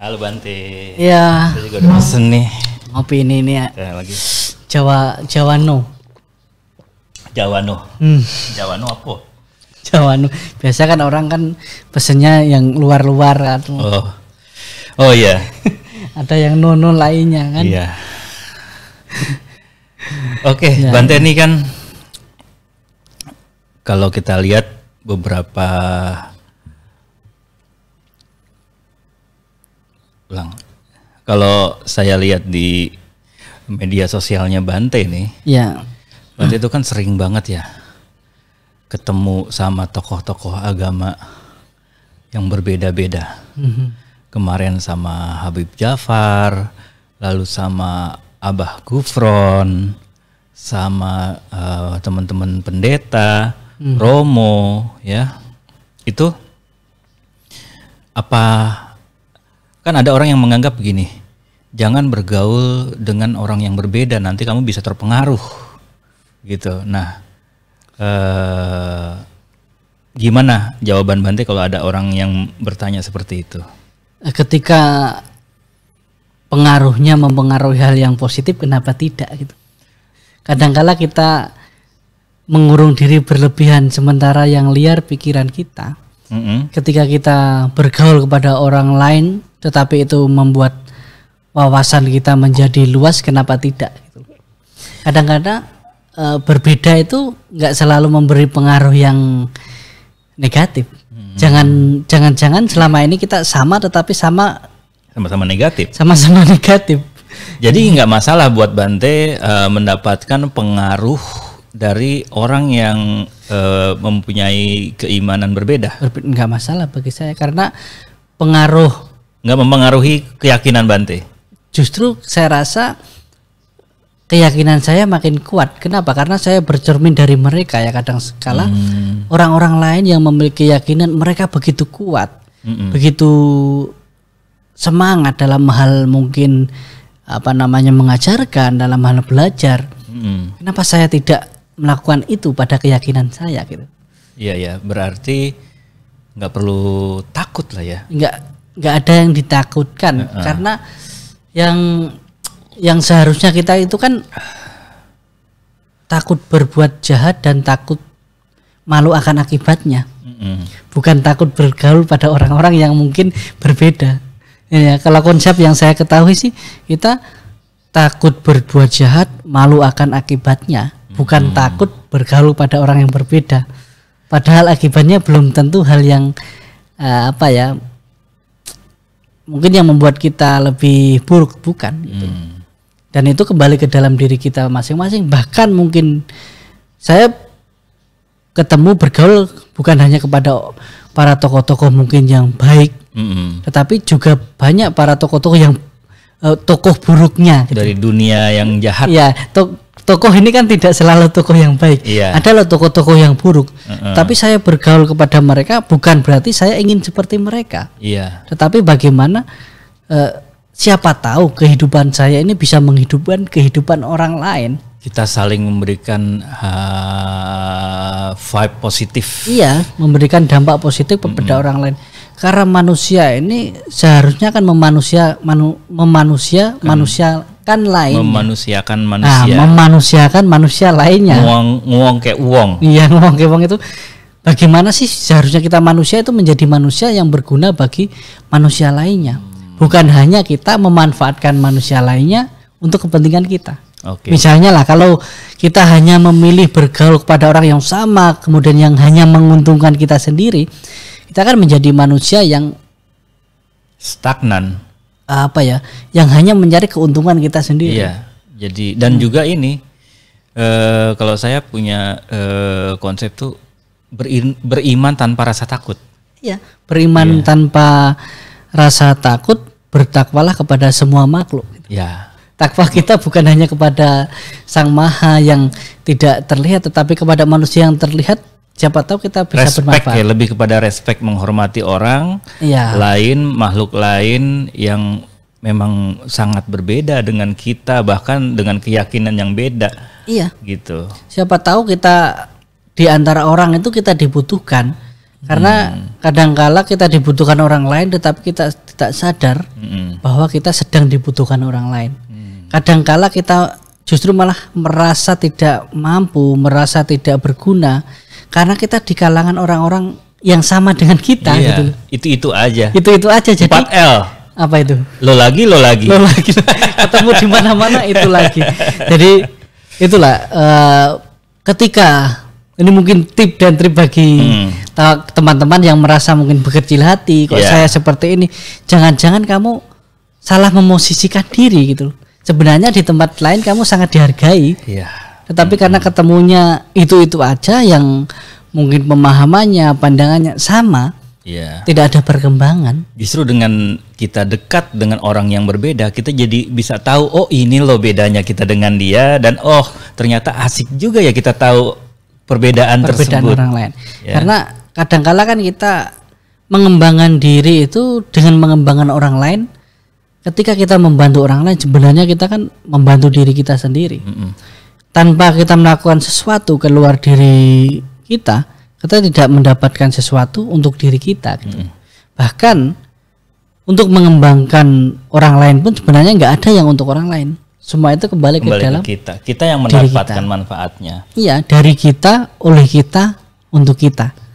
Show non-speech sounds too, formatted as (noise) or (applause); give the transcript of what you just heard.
Halo Bante. Iya. juga udah pesen nih. Ngopi ini ini ya. Kayak lagi. Jawa Jawa no. Hmm. no apa? no, Biasa kan orang kan pesennya yang luar-luar kan. Oh. Oh iya. (laughs) Ada yang nono lainnya kan. Iya. Oke, okay, ya, ya. Bante ini kan kalau kita lihat beberapa Lang. Kalau saya lihat di media sosialnya Bante nih. ya. Bante itu kan sering banget ya ketemu sama tokoh-tokoh agama yang berbeda-beda. hmm Kemarin sama Habib Jafar, lalu sama Abah Gufron, sama uh, teman-teman pendeta, mm. Romo, ya. Itu apa kan ada orang yang menganggap begini jangan bergaul dengan orang yang berbeda nanti kamu bisa terpengaruh gitu nah uh, gimana jawaban Bante kalau ada orang yang bertanya seperti itu eh, ketika pengaruhnya mempengaruhi hal yang positif kenapa tidak gitu kadangkala kita mengurung diri berlebihan sementara yang liar pikiran kita mm -hmm. ketika kita bergaul kepada orang lain tetapi itu membuat wawasan kita menjadi luas kenapa tidak kadang-kadang e, berbeda itu nggak selalu memberi pengaruh yang negatif hmm. jangan jangan jangan selama ini kita sama tetapi sama sama-sama negatif sama-sama (laughs) negatif jadi nggak masalah buat Bante e, mendapatkan pengaruh dari orang yang e, mempunyai keimanan berbeda nggak masalah bagi saya karena pengaruh nggak mempengaruhi keyakinan Bante? Justru saya rasa keyakinan saya makin kuat. Kenapa? Karena saya bercermin dari mereka ya kadang sekala hmm. orang-orang lain yang memiliki keyakinan mereka begitu kuat, hmm. begitu semangat dalam hal mungkin apa namanya mengajarkan dalam hal belajar. Hmm. Kenapa saya tidak melakukan itu pada keyakinan saya gitu? Iya ya, berarti nggak perlu takut lah ya. Nggak nggak ada yang ditakutkan uh -huh. karena yang yang seharusnya kita itu kan takut berbuat jahat dan takut malu akan akibatnya mm -hmm. bukan takut bergaul pada orang-orang yang mungkin berbeda ya kalau konsep yang saya ketahui sih kita takut berbuat jahat malu akan akibatnya bukan mm -hmm. takut bergaul pada orang yang berbeda padahal akibatnya belum tentu hal yang uh, apa ya mungkin yang membuat kita lebih buruk bukan gitu. Hmm. Dan itu kembali ke dalam diri kita masing-masing. Bahkan mungkin saya ketemu bergaul bukan hanya kepada para tokoh-tokoh mungkin yang baik, hmm. tetapi juga banyak para tokoh-tokoh yang uh, tokoh buruknya gitu. dari dunia yang jahat. Ya, to tokoh ini kan tidak selalu tokoh yang baik. Iya. Ada loh tokoh-tokoh yang buruk. Uh-uh. Tapi saya bergaul kepada mereka bukan berarti saya ingin seperti mereka. Iya. Tetapi bagaimana uh, siapa tahu kehidupan saya ini bisa menghidupkan kehidupan orang lain. Kita saling memberikan uh, vibe positif. Iya, memberikan dampak positif kepada mm-hmm. orang lain. Karena manusia ini seharusnya kan memanusia manu, memanusia kan. manusia memanusiakan lain memanusiakan manusia nah, memanusiakan manusia lainnya uang nguang kayak uang iya uang kayak uang itu bagaimana sih seharusnya kita manusia itu menjadi manusia yang berguna bagi manusia lainnya hmm. bukan hanya kita memanfaatkan manusia lainnya untuk kepentingan kita Okay. Misalnya lah kalau kita hanya memilih bergaul kepada orang yang sama, kemudian yang hanya menguntungkan kita sendiri, kita akan menjadi manusia yang stagnan apa ya yang hanya mencari keuntungan kita sendiri. Iya. Jadi dan hmm. juga ini e, kalau saya punya e, konsep tuh berin, beriman tanpa rasa takut. Iya, beriman iya. tanpa rasa takut bertakwalah kepada semua makhluk. Ya. Takwa kita bukan hanya kepada Sang Maha yang tidak terlihat tetapi kepada manusia yang terlihat siapa tahu kita bisa respect ya, bermanfaat. ya lebih kepada respect menghormati orang ya. lain makhluk lain yang memang sangat berbeda dengan kita bahkan dengan keyakinan yang beda iya gitu siapa tahu kita di antara orang itu kita dibutuhkan karena hmm. kadangkala kita dibutuhkan orang lain tetapi kita tidak sadar hmm. bahwa kita sedang dibutuhkan orang lain hmm. kadangkala kita justru malah merasa tidak mampu merasa tidak berguna karena kita di kalangan orang-orang yang sama dengan kita iya, gitu. Itu itu aja. Itu itu aja jadi 4L apa itu lo lagi lo lagi lo lagi (laughs) ketemu di mana mana itu lagi jadi itulah uh, ketika ini mungkin tip dan trik bagi hmm. teman teman-teman yang merasa mungkin berkecil hati kok yeah. saya seperti ini jangan-jangan kamu salah memosisikan diri gitu sebenarnya di tempat lain kamu sangat dihargai yeah. Tetapi karena ketemunya itu-itu aja yang mungkin pemahamannya, pandangannya sama, yeah. tidak ada perkembangan. Justru dengan kita dekat dengan orang yang berbeda, kita jadi bisa tahu oh ini loh bedanya kita dengan dia dan oh ternyata asik juga ya kita tahu perbedaan, perbedaan tersebut. orang lain. Yeah. Karena kadangkala kan kita mengembangkan diri itu dengan mengembangkan orang lain. Ketika kita membantu orang lain, sebenarnya kita kan membantu diri kita sendiri. Mm -hmm tanpa kita melakukan sesuatu keluar diri kita, kita tidak mendapatkan sesuatu untuk diri kita. Gitu. Hmm. Bahkan untuk mengembangkan orang lain pun sebenarnya nggak ada yang untuk orang lain. Semua itu kembali, kembali ke dalam ke kita. Kita yang mendapatkan kita. manfaatnya. Iya, dari kita, oleh kita, untuk kita.